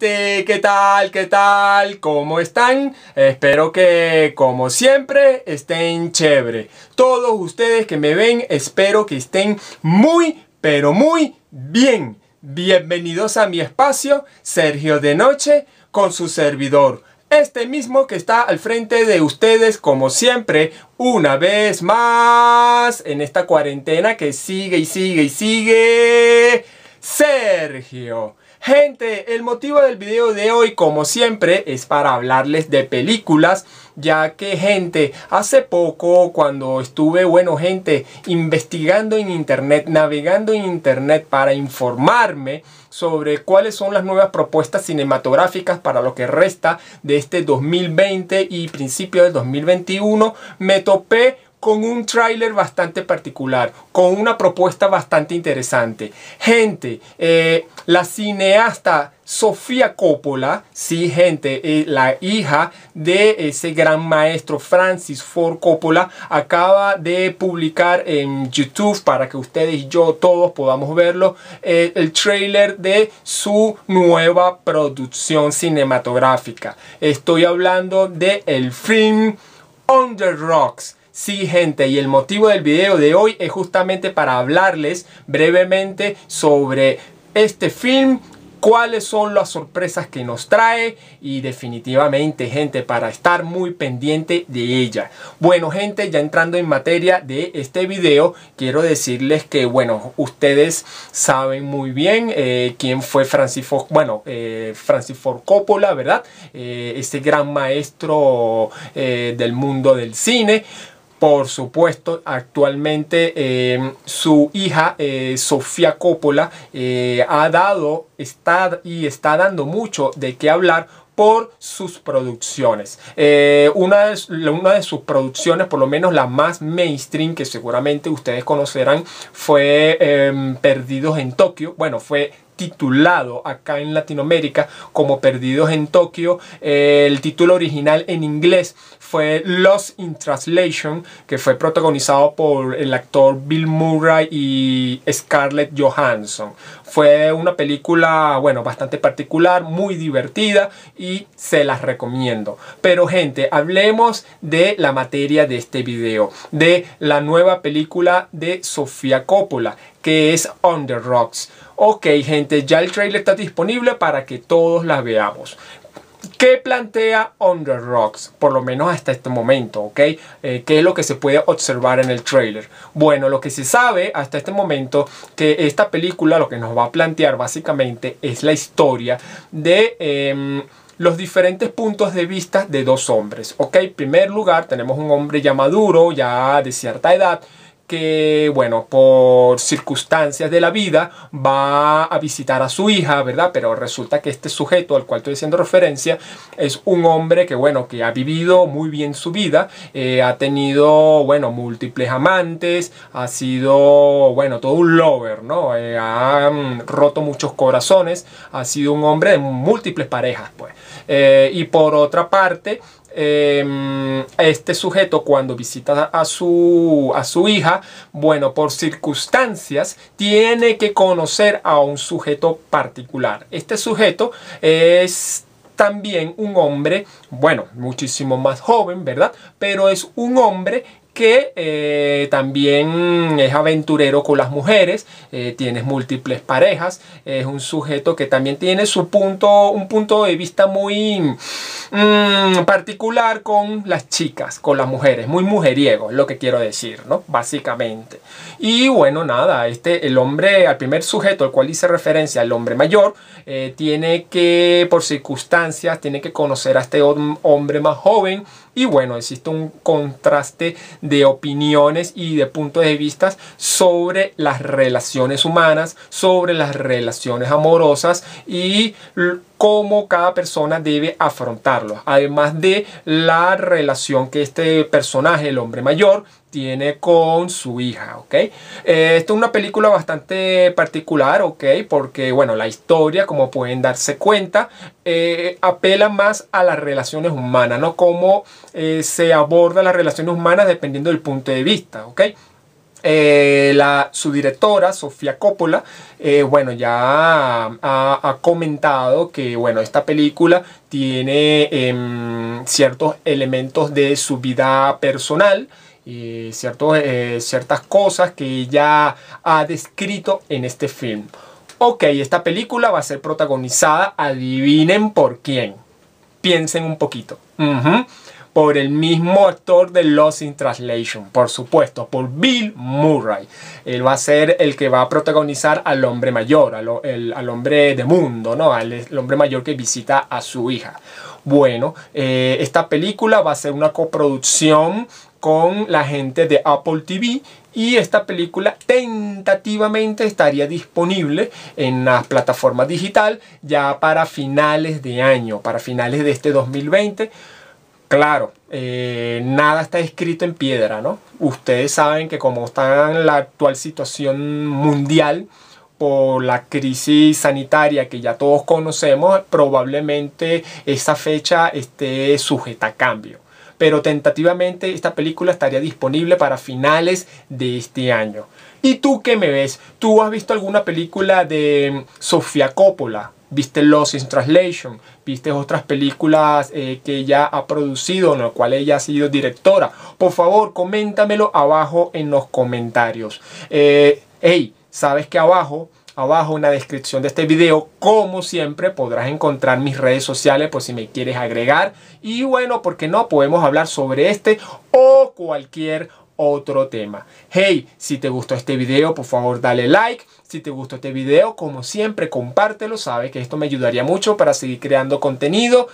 ¿qué tal? ¿Qué tal? ¿Cómo están? Espero que como siempre estén chévere. Todos ustedes que me ven, espero que estén muy, pero muy bien. Bienvenidos a mi espacio, Sergio de Noche, con su servidor. Este mismo que está al frente de ustedes como siempre, una vez más, en esta cuarentena que sigue y sigue y sigue. Sergio. Gente, el motivo del video de hoy, como siempre, es para hablarles de películas, ya que, gente, hace poco cuando estuve, bueno, gente, investigando en internet, navegando en internet para informarme sobre cuáles son las nuevas propuestas cinematográficas para lo que resta de este 2020 y principio del 2021, me topé con un tráiler bastante particular, con una propuesta bastante interesante. Gente, eh, la cineasta Sofía Coppola, sí gente, eh, la hija de ese gran maestro Francis Ford Coppola, acaba de publicar en YouTube para que ustedes y yo todos podamos verlo eh, el trailer de su nueva producción cinematográfica. Estoy hablando de el film Under the Rocks Sí gente, y el motivo del video de hoy es justamente para hablarles brevemente sobre este film cuáles son las sorpresas que nos trae y definitivamente gente para estar muy pendiente de ella bueno gente ya entrando en materia de este video quiero decirles que bueno ustedes saben muy bien eh, quién fue Francis bueno eh, Francis Ford Coppola verdad eh, este gran maestro del mundo del cine por supuesto, actualmente eh, su hija eh, Sofía Coppola eh, ha dado y está dando mucho de qué hablar por sus producciones. una, de, una, de, sus producciones, por lo menos la más mainstream que seguramente ustedes conocerán, fue em, Perdidos en Tokio. Bueno, fue titulado acá en Latinoamérica como Perdidos en Tokio. El título original en inglés fue Lost in Translation, que fue protagonizado por el actor Bill Murray y Scarlett Johansson. Fue una película, bueno, bastante particular, muy divertida y se las recomiendo. Pero gente, hablemos de la materia de este video, de la nueva película de Sofía Coppola que es On the Rocks. Ok gente, ya el trailer está disponible para que todos la veamos. ¿Qué plantea Under the Rocks? Por lo menos hasta este momento, ¿ok? Eh, ¿Qué es lo que se puede observar en el trailer? Bueno, lo que se sabe hasta este momento que esta película lo que nos va a plantear básicamente es la historia de... Em, los diferentes puntos de vista de dos hombres. Ok, en primer lugar tenemos un hombre ya maduro, ya de cierta edad, que, bueno, por circunstancias de la vida va a visitar a su hija, ¿verdad? Pero resulta que este sujeto al cual estoy haciendo referencia es un hombre que, bueno, que ha vivido muy bien su vida, eh, ha tenido, bueno, múltiples amantes, ha sido, bueno, todo un lover, ¿no? Eh, ha mm, roto muchos corazones, ha sido un hombre de múltiples parejas, pues. Eh, y por otra parte, Em, este sujeto cuando visita a su, a su hija, bueno, por circunstancias, tiene que conocer a un sujeto particular. Este sujeto es también un hombre, bueno, muchísimo más joven, ¿verdad? Pero es un hombre que eh, también es aventurero con las mujeres, eh, tienes múltiples parejas, es un sujeto que también tiene su punto, un punto de vista muy mm, particular con las chicas, con las mujeres, muy mujeriego, es lo que quiero decir, ¿no? Básicamente. Y bueno, nada, este, el hombre, al primer sujeto al cual hice referencia, el hombre mayor, eh, tiene que, por circunstancias, tiene que conocer a este hombre más joven, y bueno, existe un contraste de opiniones y de puntos de vista sobre las relaciones humanas, sobre las relaciones amorosas y cómo cada persona debe afrontarlo. Además de la relación que este personaje, el hombre mayor, tiene con su hija, ¿ok? Eh, esto es una película bastante particular, ¿ok? Porque, bueno, la historia, como pueden darse cuenta, eh, apela más a las relaciones humanas, ¿no? Cómo eh, se abordan las relaciones humanas dependiendo del punto de vista, ¿ok? Eh, su directora, Sofía Coppola, bueno, ya ha, comentado que, bueno, esta película tiene em, ciertos elementos de su vida personal, y eh, eh, ciertas cosas que ella ha descrito en este film. Ok, esta película va a ser protagonizada, adivinen por quién. Piensen un poquito. Por el mismo actor de Lost in Translation, por supuesto, por Bill Murray. Él va a ser el que va a protagonizar al hombre mayor, al, hombre de mundo, ¿no? Al el hombre mayor que visita a su hija. Bueno, eh, esta película va a ser una coproducción con la gente de Apple TV y esta película tentativamente estaría disponible en la plataforma digital ya para finales de año, para finales de este 2020. Claro, eh, nada está escrito en piedra, ¿no? Ustedes saben que como está la actual situación mundial, por la crisis sanitaria que ya todos conocemos, probablemente esa fecha esté sujeta a cambio pero tentativamente esta película estaría disponible para finales de este año. ¿Y tú qué me ves? ¿Tú has visto alguna película de mm, Sofía Coppola? ¿Viste Lost in Translation? ¿Viste otras películas eh, que ella ha producido, en las cuales ella ha sido directora? Por favor, coméntamelo abajo en los comentarios. Eh, hey, sabes que abajo abajo en la descripción de este video. Como siempre podrás encontrar mis redes sociales por si me quieres agregar. Y bueno, porque no podemos hablar sobre este o cualquier otro tema. Hey, si te gustó este video, por favor dale like. Si te gustó este video, como siempre, compártelo. Sabes que esto me ayudaría mucho para seguir creando contenido.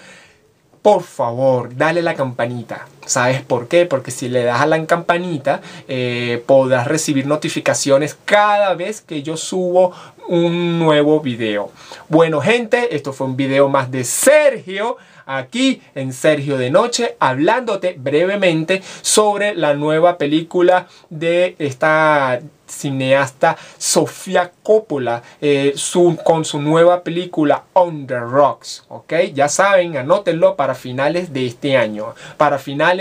Por favor, dale la campanita. ¿Sabes por qué? Porque si le das a la campanita eh, podrás recibir notificaciones cada vez que yo subo un nuevo video. Bueno gente, esto fue un video más de Sergio aquí en Sergio de Noche hablándote brevemente sobre la nueva película de esta cineasta Sofía Coppola eh, con su nueva película On the Rocks, ¿ok? Ya saben, anótenlo para finales de este año, para finales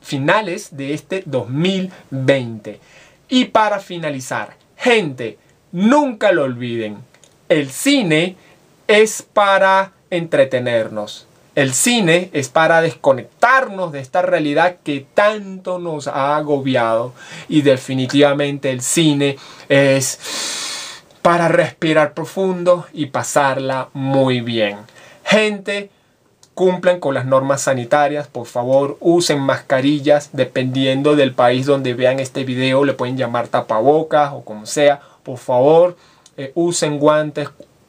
finales, de este 2020. Y para finalizar, gente, nunca lo olviden, el cine es para entretenernos. El cine es para desconectarnos de esta realidad que tanto nos ha agobiado y definitivamente el cine es para respirar profundo y pasarla muy bien. Gente, cumplan con las normas sanitarias, por favor usen mascarillas, dependiendo del país donde vean este video, le pueden llamar tapabocas o como sea, por favor eh, usen guantes,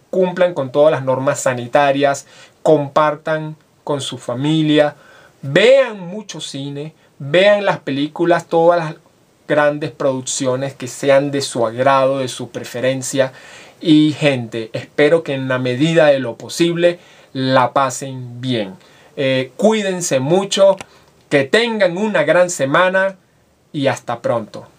cumplan con todas las normas sanitarias, compartan con su familia, vean mucho cine, vean las películas, todas las grandes producciones que sean de su agrado, de su preferencia. Y gente, espero que en la medida de lo posible la pasen bien. Eh, cuídense mucho, que tengan una gran semana y hasta pronto.